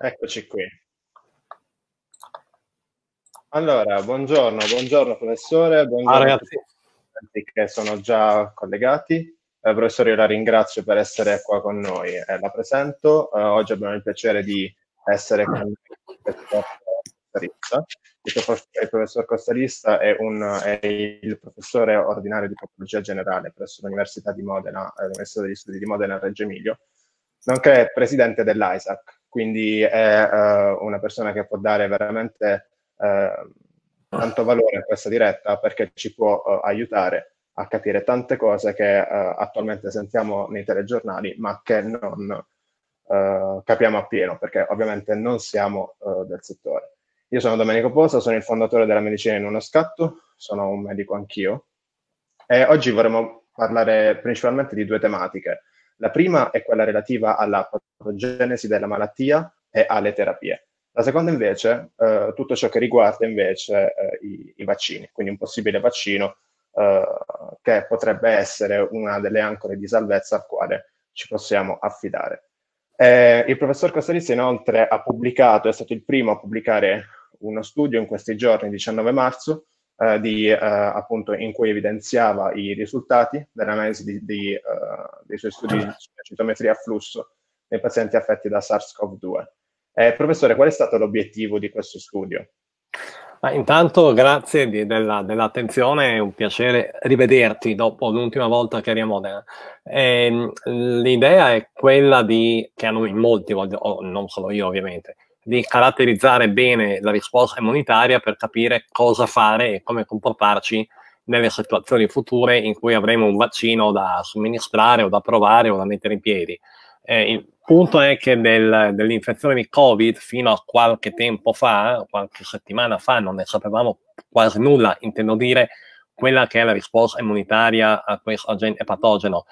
Eccoci qui. Allora, buongiorno, buongiorno professore, buongiorno ah, ragazzi. che sono già collegati. Eh, professore, io la ringrazio per essere qua con noi eh, la presento. Eh, oggi abbiamo il piacere di essere con il professor Costarista. Il professor Costarista è, un, è il professore ordinario di patologia generale presso l'Università di Modena, eh, l'Università degli Studi di Modena a Reggio Emilio, nonché presidente dell'ISAC, quindi è uh, una persona che può dare veramente uh, tanto valore a questa diretta perché ci può uh, aiutare a capire tante cose che attualmente sentiamo nei telegiornali ma che non capiamo appieno perché ovviamente non siamo del settore. Io sono Domenico Posa, sono il fondatore della Medicina in uno scatto, sono un medico anch'io e oggi vorremmo parlare principalmente di due tematiche. La prima è quella relativa alla patogenesi della malattia e alle terapie. La seconda invece, eh, tutto ciò che riguarda invece eh, i, i, vaccini, quindi un possibile vaccino eh, che potrebbe essere una delle ancore di salvezza al quale ci possiamo affidare. Eh, il professor Casarizzi inoltre ha pubblicato, è stato il primo a pubblicare uno studio in questi giorni, 19 marzo, eh, di, eh, appunto, in cui evidenziava i risultati dell'analisi di, di, eh, dei suoi studi mm. sulla citometria a flusso nei pazienti affetti da SARS-CoV-2. Eh, professore, qual è stato l'obiettivo di questo studio? Ma intanto grazie di, della, dell'attenzione, è un piacere rivederti dopo l'ultima volta che eri a Modena. E, ehm, l'idea è quella di, che hanno in molti, voglio, oh, non solo io ovviamente, di caratterizzare bene la risposta immunitaria per capire cosa fare e come comportarci nelle situazioni future in cui avremo un vaccino da somministrare o da provare o da mettere in piedi. Eh, il punto è che del, dell'infezione di Covid fino a qualche tempo fa, qualche settimana fa, non ne sapevamo quasi nulla, intendo dire quella che è la risposta immunitaria a questo agente patogeno.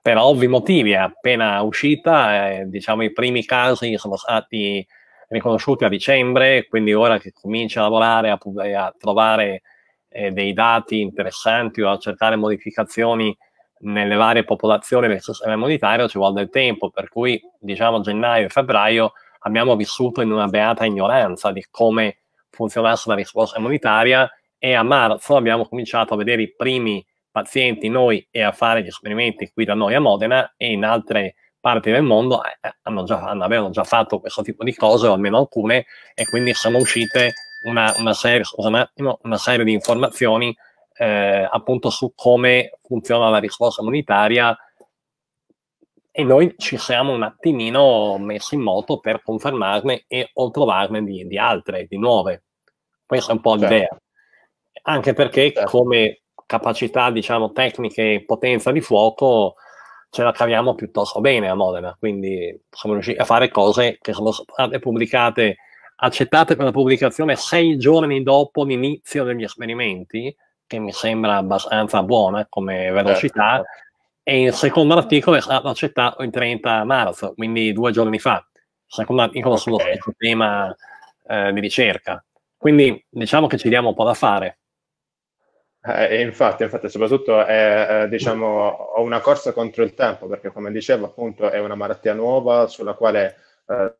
Per ovvi motivi è appena uscita, eh, diciamo i primi casi sono stati riconosciuti a dicembre, quindi ora che comincia a lavorare a, a trovare eh, dei dati interessanti o a cercare modificazioni nelle varie popolazioni del sistema immunitario ci vuole del tempo, per cui diciamo gennaio e febbraio abbiamo vissuto in una beata ignoranza di come funzionasse la risposta immunitaria e a marzo abbiamo cominciato a vedere i primi pazienti noi e a fare gli esperimenti qui da noi a Modena e in altre parti del mondo eh, eh, hanno già, hanno, avevano già fatto questo tipo di cose, o almeno alcune, e quindi sono uscite una, una, serie, scusa un attimo, una serie di informazioni eh, appunto su come funziona la risposta immunitaria e noi ci siamo un attimino messi in moto per confermarne e o trovarne di, di altre, di nuove. Questa è un po' certo. l'idea. Anche perché certo. come capacità, diciamo, tecniche e potenza di fuoco ce la caviamo piuttosto bene a Modena, quindi siamo riusciti a fare cose che sono state pubblicate, accettate per la pubblicazione sei giorni dopo l'inizio degli esperimenti, che mi sembra abbastanza buona eh, come certo, velocità, certo. e il secondo articolo è stato accettato il 30 marzo, quindi due giorni fa, secondo articolo okay. sullo stesso tema eh, di ricerca. Quindi diciamo che ci diamo un po' da fare. Eh, infatti, infatti, soprattutto è, eh, eh, diciamo, ho una corsa contro il tempo, perché come dicevo, appunto, è una malattia nuova sulla quale eh,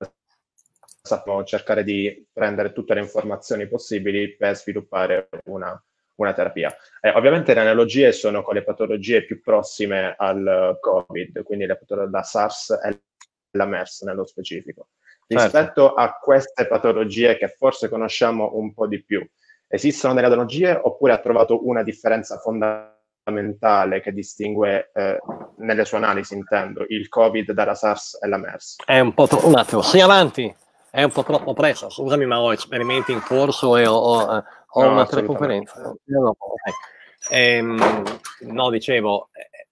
sappiamo cercare di prendere tutte le informazioni possibili per sviluppare una, una terapia. Eh, ovviamente le analogie sono con le patologie più prossime al Covid, quindi la, la SARS e la MERS nello specifico. Certo. Rispetto a queste patologie che forse conosciamo un po' di più, esistono delle analogie oppure ha trovato una differenza fondamentale che distingue, eh, nelle sue analisi intendo, il Covid dalla SARS e la MERS? È un po' troppo, un attimo, sì avanti, è un po' troppo presto, scusami ma ho esperimenti in corso e ho, ho, eh, ho no, una teleconferenza. No, no, okay. ehm, no, dicevo, eh,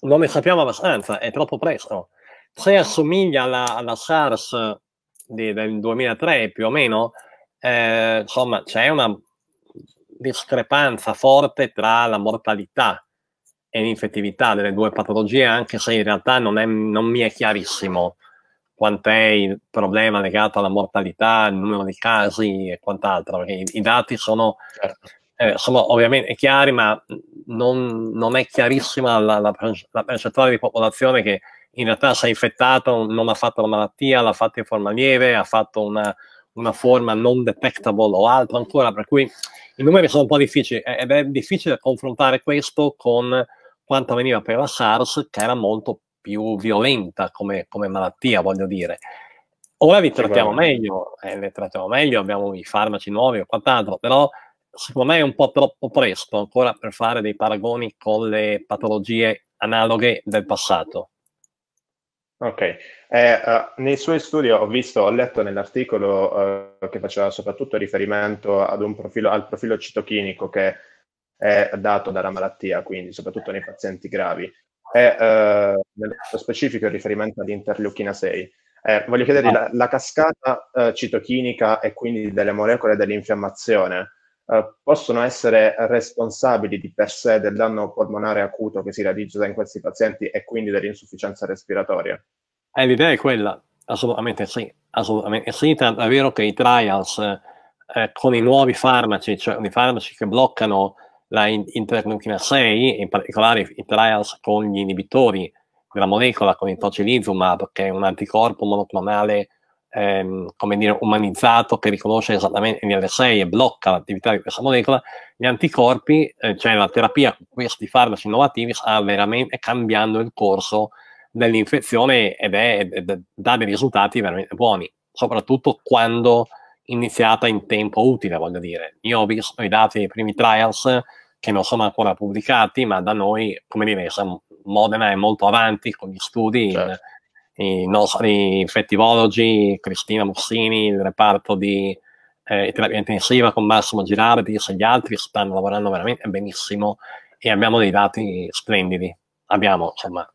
non ne sappiamo abbastanza, è troppo presto. Se assomiglia alla, alla SARS di, del 2003 più o meno, eh, insomma, c'è una discrepanza forte tra la mortalità e l'infettività delle due patologie, anche se in realtà non, è, non mi è chiarissimo quant'è il problema legato alla mortalità, il numero di casi e quant'altro, perché i, i dati sono, certo. eh, sono, ovviamente chiari, ma non, non è chiarissima la, la, la, percentuale di popolazione che in realtà si è infettato, non ha fatto la malattia, l'ha fatto in forma lieve, ha fatto una, una forma non detectable o altro ancora, per cui i numeri sono un po' difficili ed è difficile confrontare questo con quanto avveniva per la SARS, che era molto più violenta come, come malattia, voglio dire. Ora li trattiamo meglio, eh, le trattiamo meglio, abbiamo i farmaci nuovi o quant'altro, però secondo me è un po' troppo presto ancora per fare dei paragoni con le patologie analoghe del passato. Ok, eh, uh, nei suoi studi ho visto, ho letto nell'articolo uh, che faceva soprattutto riferimento profilo, al profilo citochinico che è dato dalla malattia, quindi soprattutto nei pazienti gravi, e uh, nello specifico il riferimento all'interleuchina 6. Eh, voglio chiedere, ah. la, la cascata eh, citochinica e quindi delle molecole dell'infiammazione, eh, possono essere responsabili di per sé del danno polmonare acuto che si realizza in questi pazienti e quindi dell'insufficienza respiratoria? Eh, l'idea è quella, assolutamente sì, assolutamente sì, è vero che i trials eh, con i nuovi farmaci, cioè i farmaci che bloccano la interleuchina 6, in particolare i trials con gli inibitori della molecola, con il tocilizumab, che è un anticorpo monoclonale ehm, come dire, umanizzato che riconosce esattamente NL6 e blocca l'attività di questa molecola, gli anticorpi, eh, cioè la terapia con questi farmaci innovativi, sta veramente cambiando il corso dell'infezione ed, è, ed è, dà dei risultati veramente buoni, soprattutto quando iniziata in tempo utile, voglio dire. Io ho visto i dati dei primi trials che non sono ancora pubblicati, ma da noi, come dire, Modena è molto avanti con gli studi certo i, nostri infettivologi, Cristina Mussini, il reparto di eh, terapia intensiva con Massimo Girardi e gli altri stanno lavorando veramente benissimo e abbiamo dei dati splendidi. Abbiamo, insomma,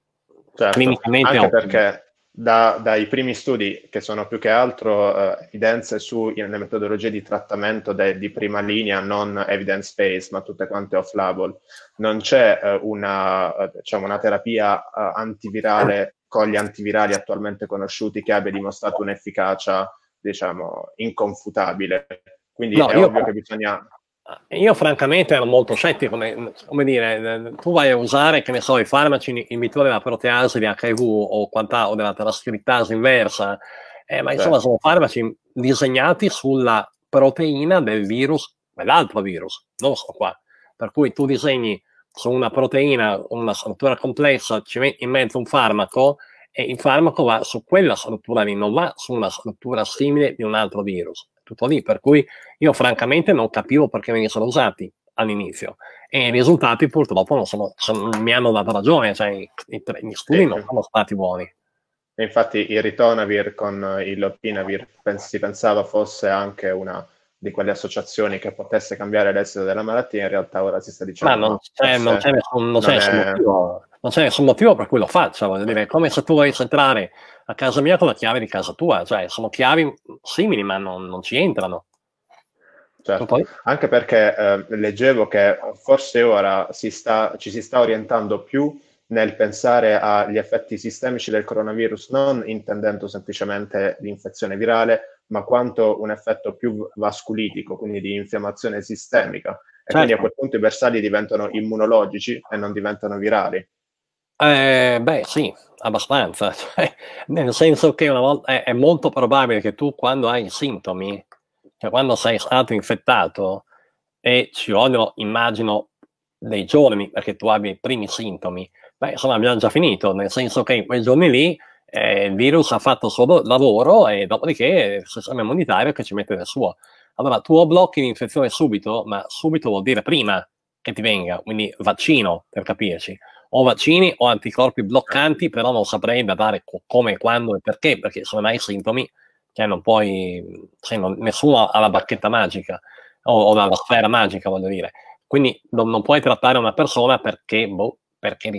certo. clinicamente... Anche perché da, dai primi studi, che sono più che altro eh, evidenze sulle metodologie di trattamento de, di prima linea, non evidence-based, ma tutte quante off-label, non c'è eh, una, eh, diciamo, una, terapia eh, antivirale con gli antivirali attualmente conosciuti che abbia dimostrato un'efficacia, diciamo, inconfutabile. Quindi no, è io, ovvio che bisogna... Io francamente ero molto scettico, come, come, dire, tu vai a usare, che ne so, i farmaci inibitori della proteasi di HIV o, quant'altro, della trascrittasi inversa, eh, ma insomma certo. sono farmaci disegnati sulla proteina del virus, dell'altro virus, non so qua. Per cui tu disegni su una proteina una struttura complessa ci metti in mezzo un farmaco e il farmaco va su quella struttura lì, non va su una struttura simile di un altro virus. Tutto lì, per cui io francamente non capivo perché venissero usati all'inizio e i risultati purtroppo non, sono, sono, mi hanno dato ragione, cioè i, i, gli studi non sono stati buoni. E infatti il ritonavir con il lopinavir pens- si pensava fosse anche una di quelle associazioni che potesse cambiare l'esito della malattia, in realtà ora si sta dicendo... Ma non c'è, non c'è nessun, non non c'è nessun motivo, non c'è nessun motivo per cui lo faccia, voglio dire, come se tu volessi entrare a casa mia con la chiave di casa tua, cioè sono chiavi simili ma non, non ci entrano. Certo. Anche perché eh, leggevo che forse ora si sta, ci si sta orientando più nel pensare agli effetti sistemici del coronavirus, non intendendo semplicemente l'infezione virale ma quanto un effetto più vasculitico, quindi di infiammazione sistemica. E certo. quindi a certo. quel punto i bersagli diventano immunologici e non diventano virali. Eh, beh, sì, abbastanza. Cioè, nel senso che una volta è, è, molto probabile che tu, quando hai sintomi, cioè quando sei stato infettato, e ci vogliono, immagino, dei giorni perché tu abbia i primi sintomi, beh, insomma, abbiamo già finito, nel senso che in quei giorni lì eh, il virus ha fatto il suo lavoro e dopodiché il sistema immunitario che ci mette del suo. Allora, tu o blocchi l'infezione subito, ma subito vuol dire prima che ti venga, quindi vaccino, per capirci. O vaccini o anticorpi bloccanti, però non saprei da dare co- come, quando e perché, perché se non hai sintomi, cioè non puoi, cioè non, nessuno ha la bacchetta magica o, o la sfera magica, voglio dire. Quindi non, non, puoi trattare una persona perché, boh, perché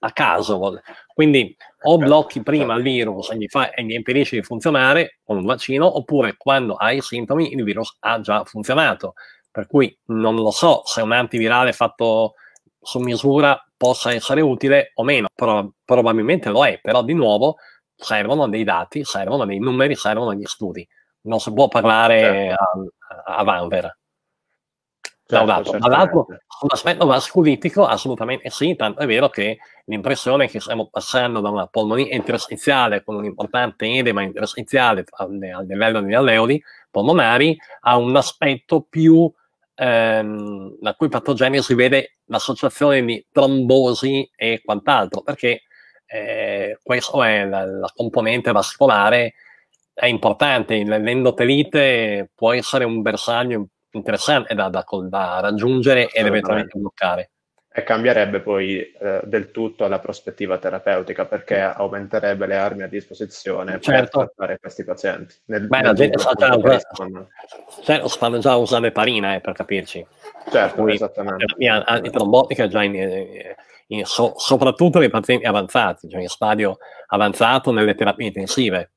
a caso. Quindi o certo, blocchi prima certo. il virus e gli, fa, e gli impedisci di funzionare con un vaccino, oppure quando hai sintomi il virus ha già funzionato. Per cui non lo so se un antivirale fatto su misura possa essere utile o meno, Pro- probabilmente lo è, però di nuovo servono dei dati, servono dei numeri, servono degli studi. Non si può parlare certo. a, a Vanvera. Certo, da un lato, dall'altro certo, sull'aspetto vascolitico assolutamente sì, tanto è vero che l'impressione che stiamo passando da una polmonia interstiziale con un importante edema interstiziale al, livello degli alleoli polmonari a un aspetto più ehm, la cui patogenia si vede l'associazione di trombosi e quant'altro, perché eh, questa è la, la componente vascolare è importante, l'endotelite può essere un bersaglio interessante da, da, da raggiungere ed eventualmente bloccare. E cambierebbe poi eh, del tutto la prospettiva terapeutica perché aumenterebbe le armi a disposizione certo. per trattare questi pazienti. Nel, Beh, nel la gente sa già, con... certo, sanno già usare parina eh, per capirci. Certo, per esattamente. La mia antitrombotica già in, in, eh, in so, soprattutto nei pazienti avanzati, cioè in stadio avanzato nelle terapie intensive.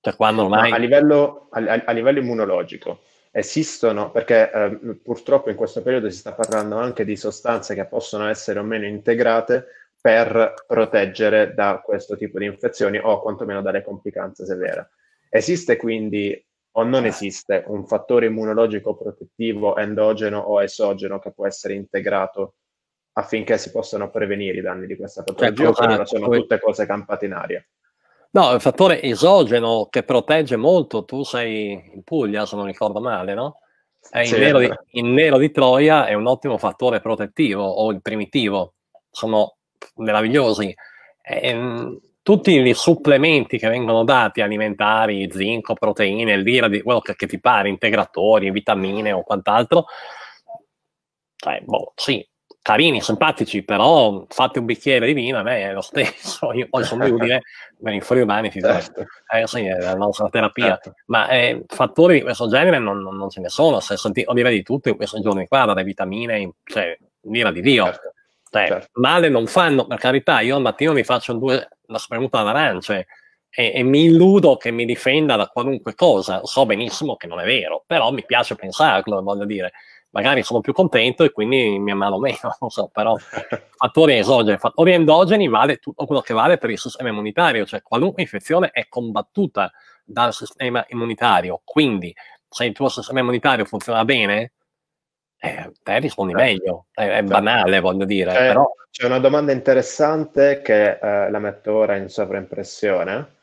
Cioè quando ormai... a, livello, a, a livello immunologico, esistono, perché eh, purtroppo in questo periodo si sta parlando anche di sostanze che possono essere o meno integrate per proteggere da questo tipo di infezioni o quantomeno dalle complicanze severe. Esiste quindi o non esiste un fattore immunologico protettivo endogeno o esogeno che può essere integrato affinché si possano prevenire i danni di questa cioè, patologia, cioè, come, sono tutte cose campate in aria. No, è un fattore esogeno che protegge molto. Tu sei in Puglia, se non ricordo male, no? È il, nero di, il nero di Troia è un ottimo fattore protettivo, o il primitivo. Sono meravigliosi. E, ehm, tutti i supplementi che vengono dati, alimentari, zinco, proteine, l'ira di quello che, che, ti pare, integratori, vitamine o quant'altro, cioè, boh, sì, carini, simpatici, però fate un bicchiere di vino, a me è lo stesso. Io poi sono di Udine, ma in fuori umani si certo. eh, sì, è la nostra terapia. Certo. Ma eh, fattori di questo genere non, non, non ce ne sono. Se senti, dire di tutto in questi giorni qua, dalle vitamine, cioè, l'ira di Dio. Certo. Cioè, certo. male non fanno, per carità, io al mattino mi faccio due, una spremuta d'arance e, e mi illudo che mi difenda da qualunque cosa. So benissimo che non è vero, però mi piace pensarlo, voglio dire magari sono più contento e quindi mi ammalo meno, non so, però fattori esogeni, fattori endogeni vale tutto quello che vale per il sistema immunitario, cioè qualunque infezione è combattuta dal sistema immunitario, quindi se il tuo sistema immunitario funziona bene, eh, te rispondi eh, meglio, è, è certo. banale voglio dire. C'è, però... c'è una domanda interessante che eh, la metto ora in sovraimpressione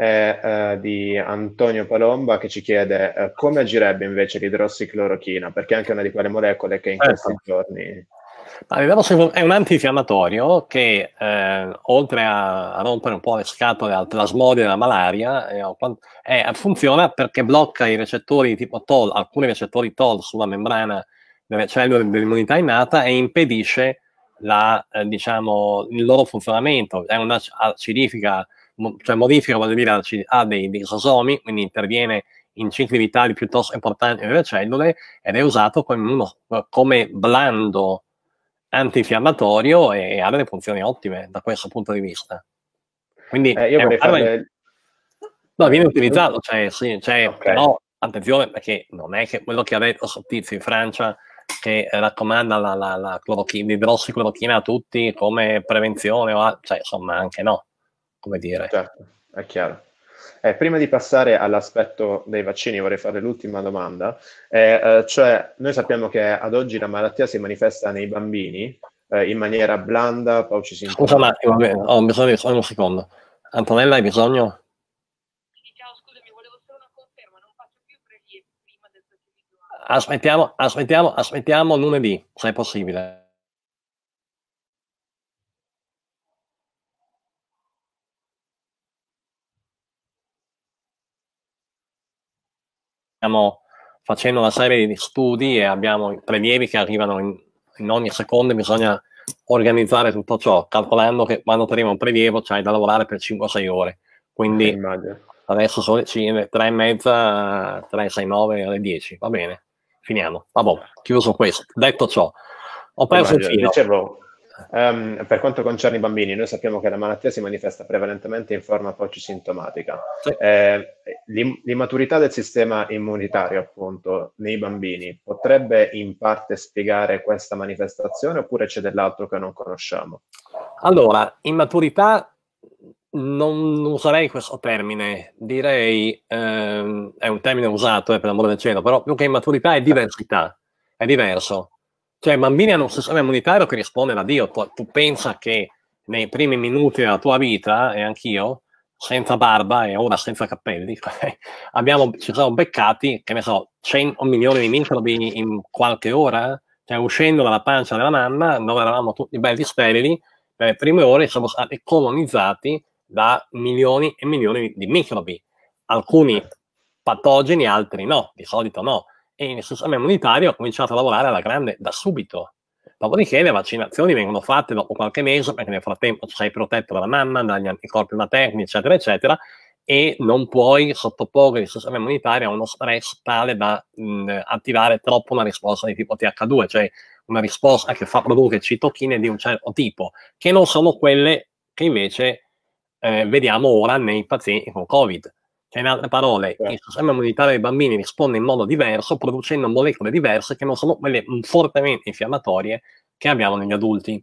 è eh, di Antonio Palomba che ci chiede eh, come agirebbe invece l'idrossiclorochina, perché è anche una di quelle molecole che in certo. questi giorni... È un antinfiammatorio che eh, oltre a, a, rompere un po' le scatole al plasmode e alla malaria, eh, è, funziona perché blocca i recettori tipo TOL, alcuni recettori TOL sulla membrana delle cellule dell'immunità innata e impedisce la, eh, diciamo, il loro funzionamento. È una acidifica ah, cioè modifica, voglio dire, ha dei disosomi, quindi interviene in cicli vitali piuttosto importanti delle cellule ed è usato come, uno, come blando antinfiammatorio e, e ha delle funzioni ottime da questo punto di vista. Quindi eh, io vorrei fare... No, viene utilizzato, cioè sì, cioè, okay. però attenzione perché non è che quello che ha detto Sottizio in Francia che raccomanda la, la, la clorochina, l'idrossiclorochina a tutti come prevenzione, o a, cioè insomma anche no come dire. Certo, è chiaro. Eh, prima di passare all'aspetto dei vaccini vorrei fare l'ultima domanda, eh, eh, cioè noi sappiamo che ad oggi la malattia si manifesta nei bambini eh, in maniera blanda, ci si Scusa un attimo, ho bisogno di solo un secondo. Antonella hai bisogno? Sì, ciao, volevo solo una conferma, non faccio più prelievi prima del Aspettiamo, aspettiamo, aspettiamo lunedì, se è possibile. stiamo facendo una serie di studi e abbiamo prelievi che arrivano in, in ogni secondo, bisogna organizzare tutto ciò, calcolando che quando prima un prelievo c'hai cioè da lavorare per 5-6 ore. Quindi eh, Immagino. adesso sono le 5, 3 e mezza, 3, 6, 9, alle 10, va bene, finiamo. Vabbè, esatto. chiuso questo. Detto ciò, ho perso Immagino. il filo. Dicevo, Um, per quanto concerne i bambini, noi sappiamo che la malattia si manifesta prevalentemente in forma pocisintomatica. Sì. Eh, l'immaturità del sistema immunitario, appunto, nei bambini potrebbe in parte spiegare questa manifestazione oppure c'è dell'altro che non conosciamo? Allora, immaturità non userei questo termine, direi ehm, è un termine usato eh, per l'amore del cielo, però più che immaturità è diversità, è diverso. Cioè, i bambini hanno un sistema immunitario che risponde da Dio. Tu, tu pensa che nei primi minuti della tua vita, e anch'io, senza barba e ora senza capelli, eh, abbiamo, ci siamo beccati, che ne so, 100 milioni di microbi in qualche ora, cioè uscendo dalla pancia della mamma, dove eravamo tutti belli sterili, nelle prime ore siamo stati colonizzati da milioni e milioni di microbi. Alcuni patogeni, altri no, di solito no e il suo sistema immunitario ha cominciato a lavorare alla grande da subito. Dopodiché le vaccinazioni vengono fatte dopo qualche mese, perché nel frattempo sei protetto dalla mamma, dagli anticorpi materni, eccetera, eccetera, e non puoi sottoporre il sistema immunitario a uno stress tale da mh, attivare troppo una risposta di tipo TH2, cioè una risposta che fa produrre citochine di un certo tipo, che non sono quelle che invece eh, vediamo ora nei pazienti con Covid cioè, in altre parole, certo. il sistema immunitario dei bambini risponde in modo diverso, producendo molecole diverse che non sono quelle fortemente infiammatorie che abbiamo negli adulti.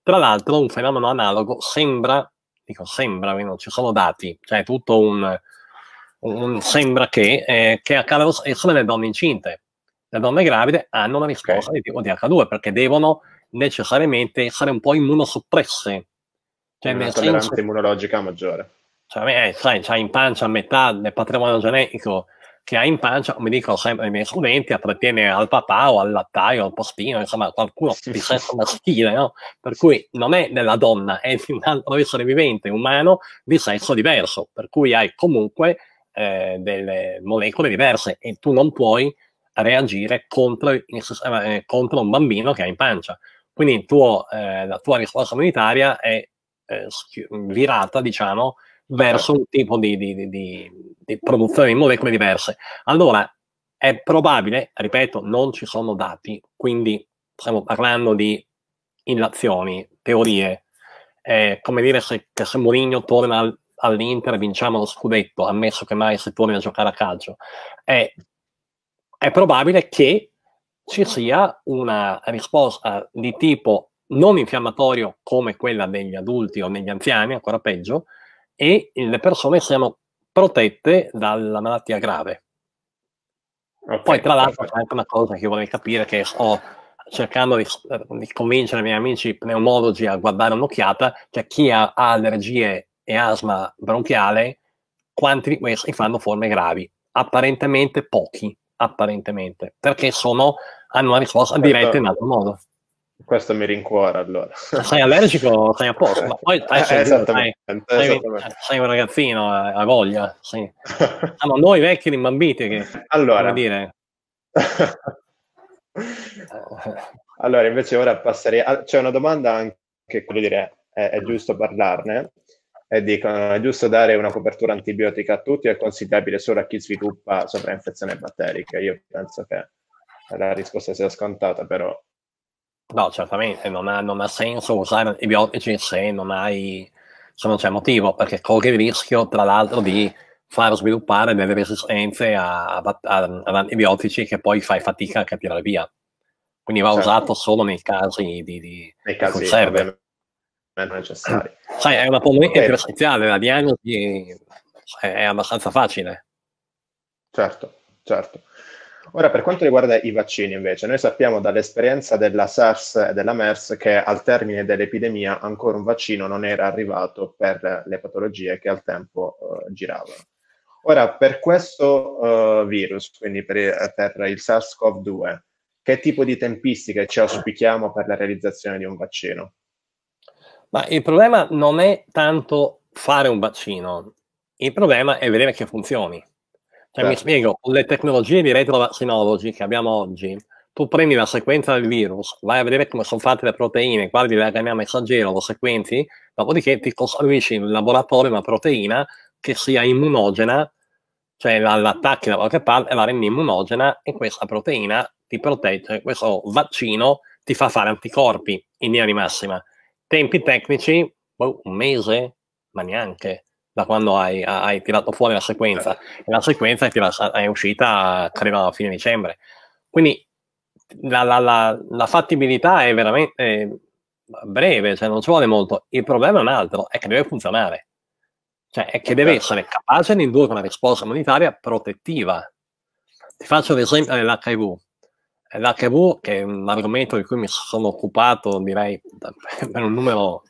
Tra l'altro, un fenomeno analogo sembra, dico sembra, non ci sono dati, cioè tutto un, un sembra che, eh, che accada solo nelle donne incinte. Le donne gravide hanno una risposta okay. di tipo DH2 perché devono necessariamente essere un po' immunosoppresse. Cioè, una nel senso, immunologica maggiore cioè, me, eh, sai, c'hai in pancia metà del patrimonio genetico che ha in pancia, come dicono sempre i miei studenti, appartiene al papà o al lattaio, al postino, insomma, qualcuno di sesso maschile, no? Per cui non è della donna, è di un altro essere vivente, umano, di sesso diverso, per cui hai comunque eh, delle molecole diverse e tu non puoi reagire contro, eh, contro un bambino che ha in pancia. Quindi tuo, eh, la tua risposta immunitaria è eh, virata, diciamo, verso un tipo di, di, di, di produzione di molecole diverse. Allora, è probabile, ripeto, non ci sono dati, quindi stiamo parlando di illazioni, teorie. Eh, come dire, se, che se Mourinho torna al, all'Inter vinciamo lo scudetto, ammesso che mai si torni a giocare a calcio. È, è probabile che ci sia una risposta di tipo non infiammatorio come quella degli adulti o negli anziani, ancora peggio, e le persone siano protette dalla malattia grave. Okay, Poi, tra l'altro, c'è anche una cosa che vorrei capire, che sto cercando di, eh, di convincere i miei amici pneumologi a guardare un'occhiata, cioè chi ha, ha allergie e asma bronchiale, quanti di questi fanno forme gravi? Apparentemente pochi, apparentemente, perché sono, hanno una risposta certo. diretta in altro modo. Questo mi rincuora allora. Sei allergico, sei a posto, ma poi eh, sei, sei, sei, sei, un ragazzino, hai voglia. Sì. Siamo noi vecchi rimbambiti che... Allora... Dire... allora, invece ora passerei... A... C'è una domanda anche, voglio dire, è, è giusto parlarne? E dicono, è giusto dare una copertura antibiotica a tutti o è consigliabile solo a chi sviluppa sovrainfezione batterica? Io penso che la risposta sia scontata, però No, certamente, non ha, non ha senso usare antibiotici se non hai, se non c'è motivo, perché corri il rischio, tra l'altro, di far sviluppare delle resistenze a, a, a, ad antibiotici che poi fai fatica a capire via. Quindi va certo. usato solo nei casi di, di nei casi serve. necessari. Sai, è una polemica okay. presenziale, la diagnosi è abbastanza facile. Certo, certo. Ora, per quanto riguarda i vaccini, invece, noi sappiamo dall'esperienza della SARS e della MERS che al termine dell'epidemia ancora un vaccino non era arrivato per le patologie che al tempo eh, giravano. Ora, per questo eh, virus, quindi per, eh, per il SARS-CoV-2, che tipo di tempistiche ci auspichiamo per la realizzazione di un vaccino? Ma il problema non è tanto fare un vaccino, il problema è vedere che funzioni. Cioè, certo. mi spiego, con le tecnologie di retrovassinologi che abbiamo oggi, tu prendi la sequenza del virus, vai a vedere come sono fatte le proteine, guardi l'RNA messaggero, lo sequenzi, dopodiché ti costruisci in laboratorio una proteina che sia immunogena, cioè l'attacchi da qualche parte e la rendi immunogena e questa proteina ti protegge, questo vaccino ti fa fare anticorpi in linea di massima. Tempi tecnici, boh, un mese, ma neanche da quando hai, hai tirato fuori la sequenza. E eh. la sequenza è, tirata, è uscita, credo, a fine dicembre. Quindi la, la, la, la fattibilità è veramente è breve, cioè non ci vuole molto. Il problema è un altro, è che deve funzionare. Cioè, è che deve certo. essere capace di indurre una risposta immunitaria protettiva. Ti faccio l'esempio dell'HIV. L'HIV, che è un argomento di cui mi sono occupato, direi, per un numero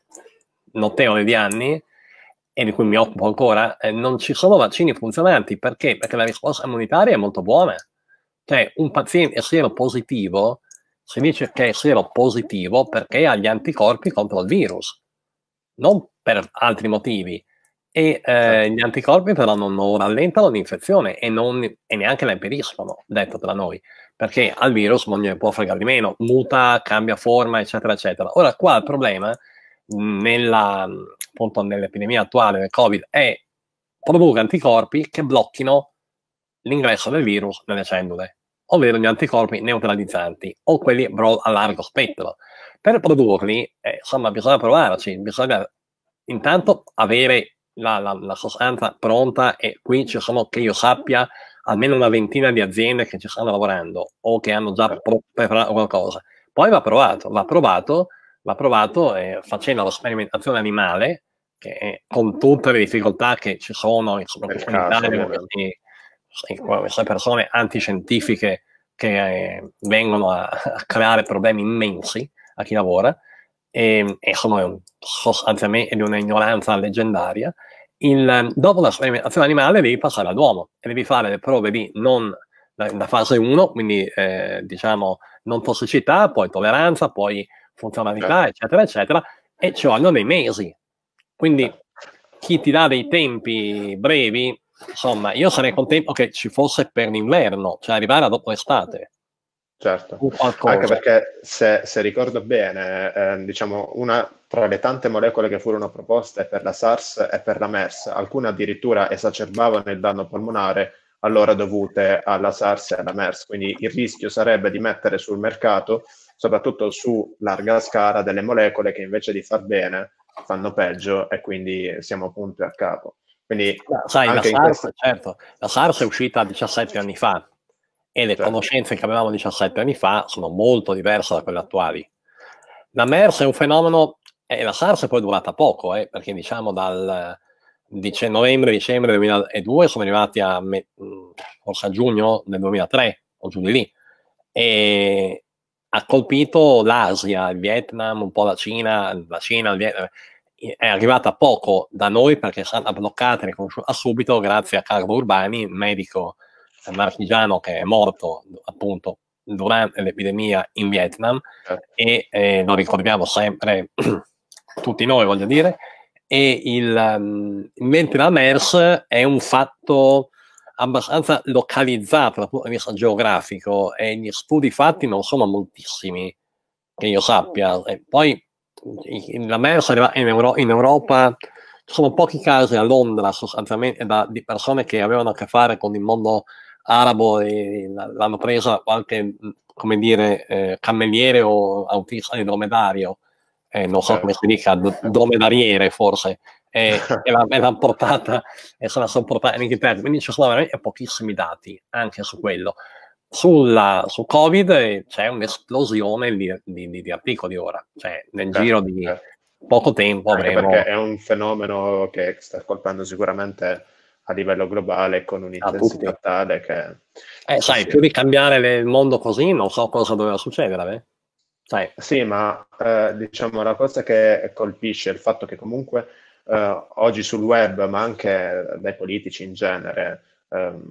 notevole di anni, e di cui mi occupo ancora, eh, non ci sono vaccini funzionanti. Perché? Perché la risposta immunitaria è molto buona. Cioè, un paziente seropositivo, si dice che è seropositivo perché ha gli anticorpi contro il virus, non per altri motivi. E eh, certo. gli anticorpi però non, non rallentano l'infezione e, non, e neanche la impediscono, detto tra noi, perché al virus non gliene può fregare di meno, muta, cambia forma, eccetera, eccetera. Ora qua il problema è nella, appunto, nell'epidemia attuale del Covid è produrre anticorpi che blocchino l'ingresso del virus nelle cellule, ovvero gli anticorpi neutralizzanti o quelli a largo spettro. Per produrli, eh, insomma, bisogna provarci, bisogna intanto avere la, la, la, sostanza pronta e qui ci sono, che io sappia, almeno una ventina di aziende che ci stanno lavorando o che hanno già preparato qualcosa. Poi va provato, va provato l'ha provato eh, facendo la sperimentazione animale, che con tutte le difficoltà che ci sono, soprattutto in Italia, eh. queste persone antiscientifiche che eh, vengono a, a, creare problemi immensi a chi lavora e, ehm, e sono sostanzialmente di un'ignoranza leggendaria. Il, dopo la sperimentazione animale devi passare all'uomo e devi fare le prove di non la, la fase 1, quindi eh, diciamo non tossicità, poi tolleranza, poi funzionalità, certo. eccetera, eccetera, e ci vogliono dei mesi. Quindi certo. chi ti dà dei tempi brevi, insomma, io sarei contento che ci fosse per l'inverno, cioè arrivare a dopo estate. Certo, anche perché se, se ricordo bene, eh, diciamo, una tra le tante molecole che furono proposte per la SARS e per la MERS, alcune addirittura esacerbavano il danno polmonare, allora dovute alla SARS e alla MERS, quindi il rischio sarebbe di mettere sul mercato soprattutto su larga scala delle molecole che invece di far bene fanno peggio e quindi siamo punti a capo. Quindi, Sai, la SARS, questa... certo, la SARS è uscita 17 anni fa e le certo. conoscenze che avevamo 17 anni fa sono molto diverse da quelle attuali. La MERS è un fenomeno, e eh, la SARS è poi durata poco, eh, perché diciamo dal dice, novembre, dicembre 2002 sono arrivati a me, forse a giugno del 2003 o giù di lì. E ha colpito l'Asia, il Vietnam, un po' la Cina, la Cina, il Vietnam. Eh, è arrivata poco da noi perché è stata bloccata e riconosciuta subito grazie a Carlo Urbani, medico marchigiano che è morto appunto durante l'epidemia in Vietnam certo. e eh, lo ricordiamo sempre tutti noi, voglio dire, e il, mentre mm, la MERS è un fatto abbastanza localizzata dal punto di vista geografico e gli studi fatti non sono moltissimi, che io sappia. E poi la merce in, Euro in Europa ci sono pochi casi a Londra sostanzialmente da, di persone che avevano a che fare con il mondo arabo e l'hanno presa qualche come dire eh, cammelliere o autista di dromedario eh, non so come si certo. dica dromedariere forse e, e, l'ha, e, portata e se la sono portata in Inghilterra. Quindi ci sono veramente pochissimi dati anche su quello. Sulla, su Covid c'è un'esplosione di, di, di articoli ora, cioè nel certo, giro di certo. poco tempo avremo... Perché è un fenomeno che sta colpendo sicuramente a livello globale con un'intensità tale che... Eh, sai, sì. più di cambiare il mondo così non so cosa doveva succedere, beh? Sai. Sì, ma eh, diciamo la cosa che colpisce è il fatto che comunque eh, oggi sul web, ma anche dai politici in genere, ehm,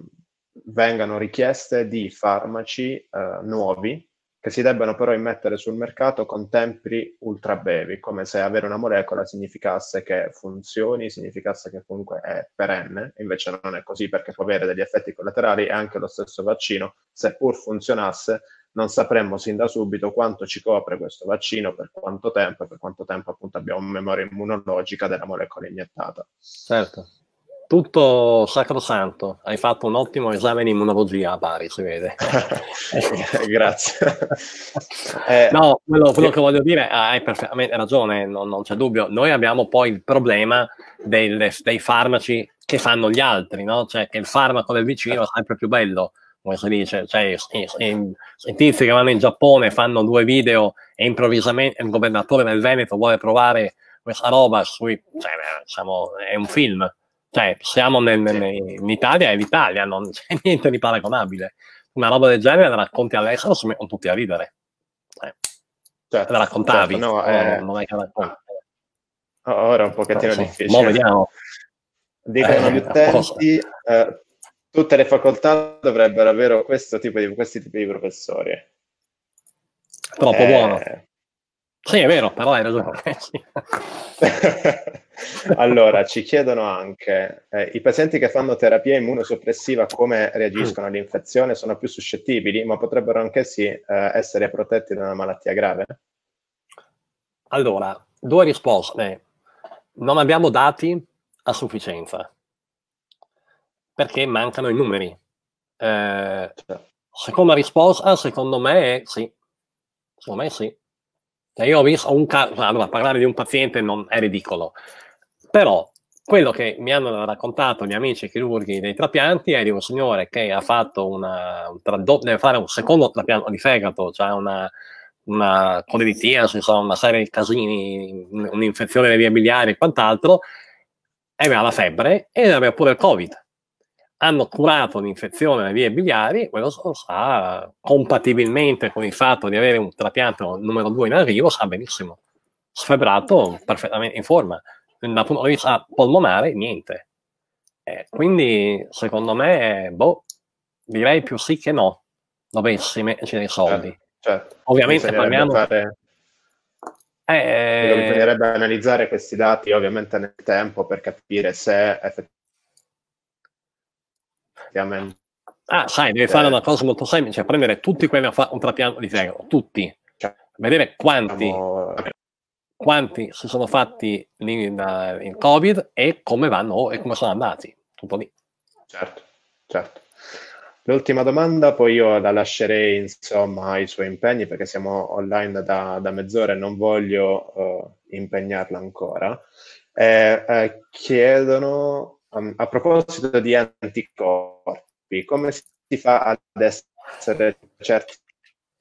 vengano richieste di farmaci eh, nuovi che si debbano però immettere sul mercato con tempi ultra brevi, come se avere una molecola significasse che funzioni, significasse che comunque è perenne, invece non è così perché può avere degli effetti collaterali e anche lo stesso vaccino, seppur funzionasse, non sapremmo sin da subito quanto ci copre questo vaccino, per quanto tempo e per quanto tempo appunto abbiamo memoria immunologica della molecola iniettata. Certo. Tutto sacrosanto, hai fatto un ottimo esame in immunologia a Bari, si vede. Grazie. eh, no, quello, quello che voglio dire, ah, hai perfettamente ragione, non, non, c'è dubbio. Noi abbiamo poi il problema del, dei farmaci che fanno gli altri, no? Cioè che il farmaco del vicino è sempre più bello come si dice, cioè, i tizi che vanno in Giappone fanno due video e improvvisamente il governatore del Veneto vuole provare questa roba sui, cioè, diciamo, è un film. Cioè, siamo nel, nel, in Italia è l'Italia, non c'è niente di paragonabile. Una roba del genere la racconti all'estero, si mettono tutti a ridere. Cioè, certo, la raccontavi, certo, no, eh, non è che racconti. Ora è un pochettino no, so, difficile. Mo vediamo. Dicono eh, gli utenti, eh, tutte le facoltà dovrebbero avere questo tipo di, questi tipi di professori. Troppo eh... buono. Sì, è vero, però hai ragione. allora, ci chiedono anche, eh, i pazienti che fanno terapia immunosoppressiva come reagiscono all'infezione? Sono più suscettibili, ma potrebbero anch'essi eh, essere protetti da una malattia grave? Allora, due risposte. Non abbiamo dati a sufficienza perché mancano i numeri. Eh, cioè. seconda risposta, secondo me, sì. Secondo me sì. Cioè, io ho visto un caso, allora parlare di un paziente non è ridicolo, però quello che mi hanno raccontato gli amici chirurghi dei trapianti è di un signore che ha fatto una, un tradotto, deve fare un secondo trapianto di fegato, cioè una, una condilitiasi, insomma, una serie di casini, un'infezione delle vie biliari e quant'altro, e aveva la febbre e aveva pure il covid hanno curato l'infezione alle vie biliari, quello sa compatibilmente con il fatto di avere un trapianto numero 2 in arrivo, sa benissimo. sfebrato, perfettamente in forma. Da punto di vista polmonare, niente. Eh, quindi, secondo me, boh, direi più sì che no, dovessi metterci dei soldi. Certo, certo. Ovviamente parliamo... Fare... Eh... Bisognerebbe analizzare questi dati ovviamente nel tempo per capire se effettivamente Ovviamente. Ah, sai, devi fare una cosa molto semplice, cioè prendere tutti quelli a fare un trapianto di fegato, tutti. Cioè, vedere quanti, quanti si sono fatti in, eh, in, Covid e come vanno e come sono andati. Tutto lì. Certo, certo. L'ultima domanda, poi io la lascerei insomma ai suoi impegni perché siamo online da, da mezz'ora e non voglio uh, impegnarla ancora. Eh, eh, chiedono Um, a proposito di anticorpi, come si fa ad essere certi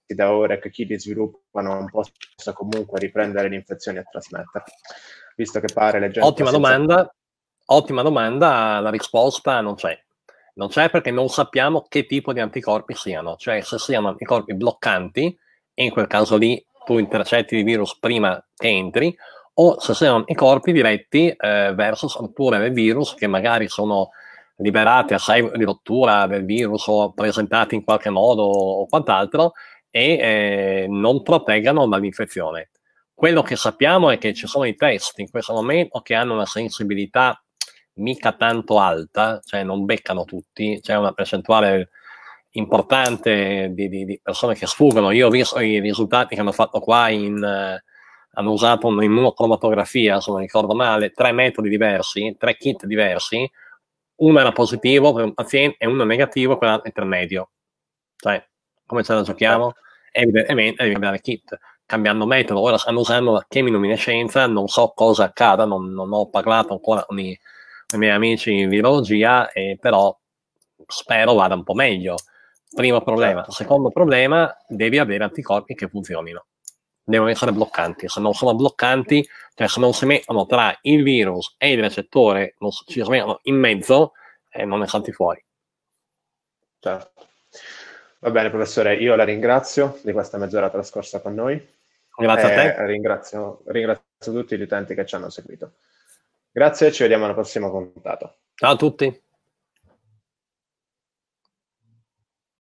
da ora che chi li sviluppa non possa comunque riprendere l'infezione e trasmetterla? Visto che pare leggendo... Ottima senza... domanda, ottima domanda, la risposta non c'è. Non c'è perché non sappiamo che tipo di anticorpi siano, cioè se siano anticorpi bloccanti, e in quel caso lì tu intercetti il virus prima che entri, o se siano i corpi diretti eh, verso strutture del virus che magari sono liberate a assai di rottura del virus o presentate in qualche modo o quant'altro e eh, non proteggano dall'infezione. Quello che sappiamo è che ci sono i test in questo momento che hanno una sensibilità mica tanto alta, cioè non beccano tutti, c'è una percentuale importante di, di, di persone che sfuggono. Io ho visto i risultati che hanno fatto qua in, eh, hanno usato un'immunocromatografia, se non ricordo male, tre metodi diversi, tre kit diversi, uno era positivo per un paziente e uno negativo per l'altro intermedio. Cioè, come ce la giochiamo? Certo. Evidentemente devi cambiare kit, cambiando metodo. Ora stanno usando la chemiluminescenza, non so cosa accada, non, non ho parlato ancora con i, con i miei amici in virologia, eh, però spero vada un po' meglio. Primo problema. Certo. Secondo problema, devi avere anticorpi che funzionino devono essere bloccanti. Se non sono bloccanti, cioè se non si mettono tra il virus e il recettore, non si mettono in mezzo, eh, non ne salti fuori. Certo. Va bene, professore, io la ringrazio di questa mezz'ora trascorsa con noi. Grazie a te. Eh, ringrazio, ringrazio tutti gli utenti che ci hanno seguito. Grazie ci vediamo alla prossima puntata. Ciao a tutti.